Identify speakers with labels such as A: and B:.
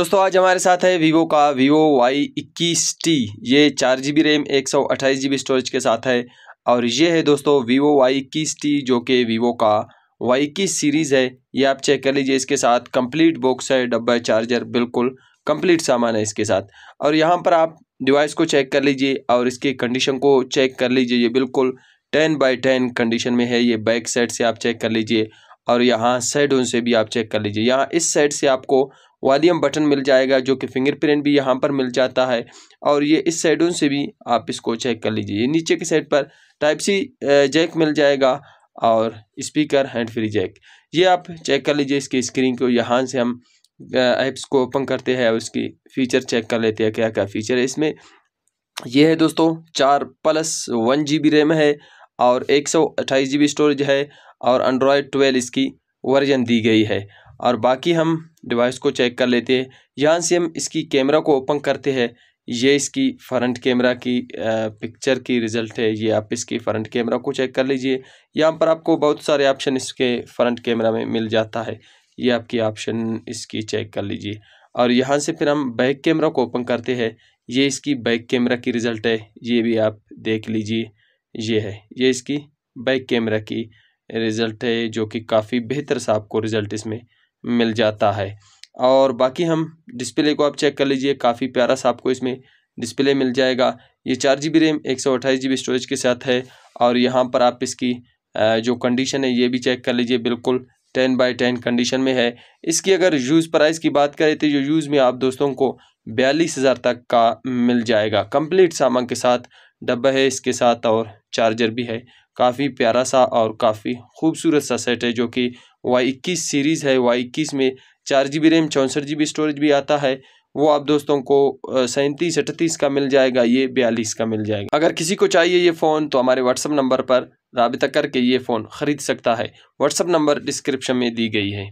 A: दोस्तों आज हमारे साथ है वीवो का वीवो वाई इक्कीस टी ये चार जी बी रैम एक सौ अट्ठाईस जी बी स्टोरेज के साथ है और ये है दोस्तों वीवो वाई इक्कीस टी जो कि वीवो का वाई इक्कीस सीरीज़ है ये आप चेक कर लीजिए इसके साथ कंप्लीट बॉक्स है डब्बा चार्जर बिल्कुल कंप्लीट सामान है इसके साथ और यहाँ पर आप डिवाइस को चेक कर लीजिए और इसके कंडीशन को चेक कर लीजिए ये बिल्कुल टेन बाई टेन कंडीशन में है ये बैक साइड से आप चेक कर लीजिए और यहाँ साइडों से भी आप चेक कर लीजिए यहाँ इस साइड से आपको वॉल्यूम बटन मिल जाएगा जो कि फिंगरप्रिंट भी यहाँ पर मिल जाता है और ये इस साइडों से भी आप इसको चेक कर लीजिए नीचे के साइड पर टाइप सी जैक मिल जाएगा और स्पीकर हैंड फ्री जैक ये आप चेक कर लीजिए इसकी स्क्रीन को यहाँ से हम ऐप्स को ओपन करते हैं और उसकी फ़ीचर चेक कर लेते हैं क्या क्या फ़ीचर है इसमें यह है दोस्तों चार प्लस वन जी बी रैम है और एक सौ अट्ठाईस जी बी स्टोरेज है और एंड्रॉयड ट्वेल्व इसकी वर्जन दी गई है और बाकी हम डिवाइस को चेक कर लेते हैं यहाँ से हम इसकी कैमरा को ओपन करते हैं ये इसकी फ्रंट कैमरा की पिक्चर की रिज़ल्ट है ये आप इसकी फ्रंट कैमरा को चेक कर लीजिए यहाँ पर आपको बहुत सारे ऑप्शन इसके फ्रंट कैमरा में मिल जाता है ये आपकी ऑप्शन इसकी चेक कर लीजिए और यहाँ से फिर हम बैक कैमरा को ओपन करते हैं ये इसकी बैक कैमरा की रिज़ल्ट है ये भी आप देख लीजिए ये है ये इसकी बैक कैमरा की रिज़ल्ट है जो कि काफ़ी बेहतर सा आपको रिज़ल्ट इसमें मिल जाता है और बाकी हम डिस्प्ले को आप चेक कर लीजिए काफ़ी प्यारा सा आपको इसमें डिस्प्ले मिल जाएगा ये चार जी बी रैम एक सौ अट्ठाईस जी बी स्टोरेज के साथ है और यहाँ पर आप इसकी जो कंडीशन है ये भी चेक कर लीजिए बिल्कुल टेन बाई टेन कंडीशन में है इसकी अगर यूज़ प्राइस की बात करें तो ये यूज़ में आप दोस्तों को बयालीस हज़ार तक का मिल जाएगा कंप्लीट सामान के साथ डब्बा है इसके साथ और चार्जर भी है काफ़ी प्यारा सा और काफ़ी खूबसूरत सा सेट है जो कि वाई इक्कीस सीरीज़ है वाई इक्कीस में चार जी बी रैम चौंसठ जी बी स्टोरेज भी आता है वो आप दोस्तों को सैंतीस अठतीस का मिल जाएगा ये बयालीस का मिल जाएगा अगर किसी को चाहिए ये फ़ोन तो हमारे व्हाट्सअप नंबर पर रबता करके ये फ़ोन ख़रीद सकता है व्हाट्सअप नंबर डिस्क्रिप्शन में दी गई है